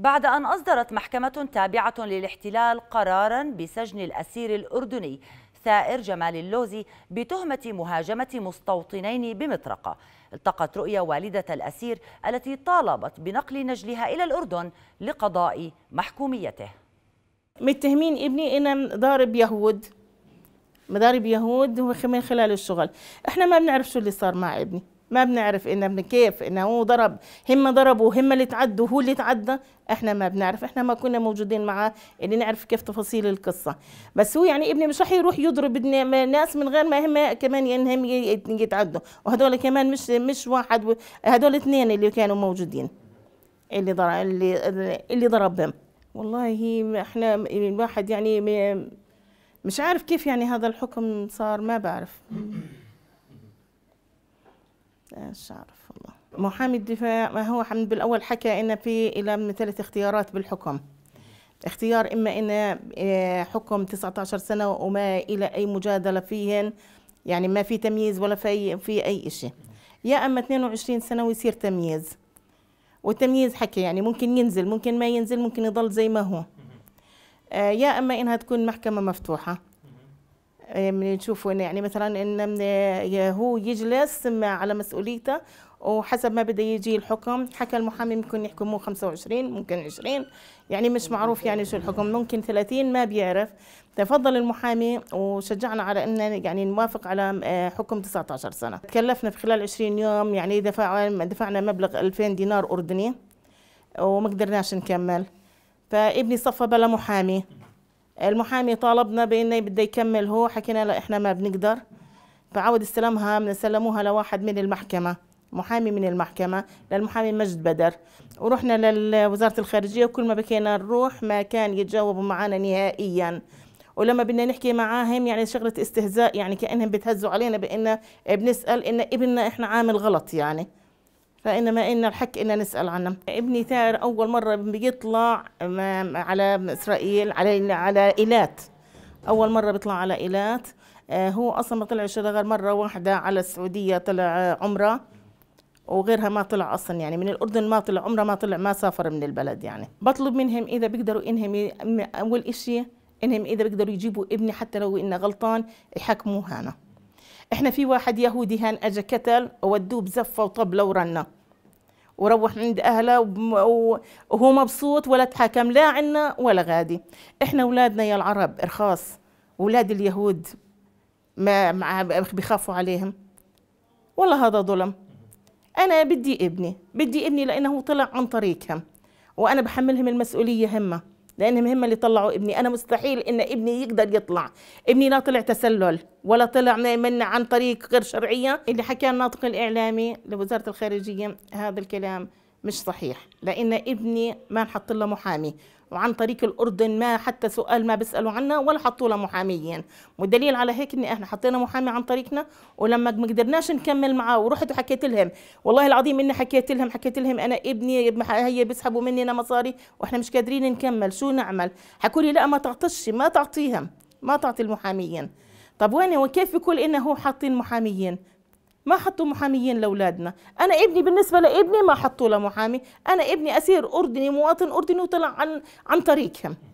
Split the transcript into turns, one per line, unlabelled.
بعد أن أصدرت محكمة تابعة للاحتلال قرارا بسجن الأسير الأردني ثائر جمال اللوزي بتهمة مهاجمة مستوطنين بمطرقة التقت رؤيا والدة الأسير التي طالبت بنقل نجلها إلى الأردن لقضاء محكوميته متهمين ابني إن ضارب يهود مضارب يهود من خلال الشغل احنا ما بنعرف شو اللي صار مع ابني ما بنعرف انه من كيف انه هو ضرب هم ضربوا هم اللي تعدوا هو اللي تعدى احنا ما بنعرف احنا ما كنا موجودين معاه اللي نعرف كيف تفاصيل القصه بس هو يعني ابني مش راح يروح يضرب ناس من غير ما هم كمان ينهم يعني يتعدوا وهدول كمان مش مش واحد هدول اثنين اللي كانوا موجودين اللي ضرب اللي اللي ضربهم والله احنا الواحد يعني مش عارف كيف يعني هذا الحكم صار ما بعرف مش عارف والله محامي الدفاع ما هو حمد بالاول حكى ان في الى من ثلاث اختيارات بالحكم اختيار اما ان آه، حكم 19 سنه وما الى اي مجادله فيهن يعني ما في تمييز ولا في في اي شيء يا اما 22 سنه ويصير تمييز والتمييز حكي يعني ممكن ينزل ممكن ما ينزل ممكن يضل زي ما هو آه، يا اما انها تكون محكمه مفتوحه إيه، من نشوفه يعني مثلا ان إيه، هو يجلس على مسؤوليته وحسب ما بدا يجي الحكم حكى المحامي ممكن يحكموا 25 ممكن 20 يعني مش معروف يعني شو الحكم ممكن 30 ما بيعرف تفضل المحامي وشجعنا على ان يعني نوافق على إيه، حكم 19 سنه تكلفنا في خلال 20 يوم يعني دفع دفعنا مبلغ 2000 دينار اردني وما قدرناش نكمل فابني صفى بلا محامي المحامي طالبنا بانه بده يكمل هو حكينا له احنا ما بنقدر فعود استلمها من سلموها لواحد من المحكمه محامي من المحكمه للمحامي مجد بدر ورحنا لوزاره الخارجيه وكل ما بكينا نروح ما كان يتجاوبوا معنا نهائيا ولما بدنا نحكي معاهم يعني شغله استهزاء يعني كانهم بتهزوا علينا بان بنسال ان ابننا احنا عامل غلط يعني فإنما إن الحق إن نسأل عنه ابني ثائر أول مرة بيطلع على إسرائيل على على إيلات أول مرة بيطلع على إيلات آه، هو أصلا ما طلعش غير مرة واحدة على السعودية طلع عمرة وغيرها ما طلع اصلا يعني من الاردن ما طلع عمره ما طلع ما سافر من البلد يعني بطلب منهم اذا بيقدروا انهم اول اشي انهم اذا بيقدروا يجيبوا ابني حتى لو انه غلطان يحكموه هنا احنا في واحد يهودي هان اجا كتل ودوه بزفه وطبله ورنه وروح عند اهله وهو مبسوط ولا تحاكم لا عنا ولا غادي احنا اولادنا يا العرب ارخاص اولاد اليهود ما مع بخافوا عليهم والله هذا ظلم انا بدي ابني بدي ابني لانه طلع عن طريقهم وانا بحملهم المسؤوليه همه لانهم هم اللي طلعوا ابني انا مستحيل ان ابني يقدر يطلع ابني لا طلع تسلل ولا طلع من عن طريق غير شرعيه اللي حكى الناطق الاعلامي لوزاره الخارجيه هذا الكلام مش صحيح لان ابني ما نحط له محامي وعن طريق الأردن ما حتى سؤال ما بيسألوا عنا ولا حطوا له محاميين والدليل على هيك إن إحنا حطينا محامي عن طريقنا ولما ما قدرناش نكمل معاه ورحت وحكيت لهم والله العظيم إني حكيت لهم حكيت لهم أنا ابني هي بيسحبوا مننا مصاري وإحنا مش قادرين نكمل شو نعمل حكوا لي لا ما تعطش ما تعطيهم ما تعطي المحاميين طب وين وكيف بيقول إنه هو حاطين محاميين ما حطوا محاميين لاولادنا انا ابني بالنسبه لابني ما حطوا له محامي انا ابني اسير اردني مواطن اردني وطلع عن عن طريقهم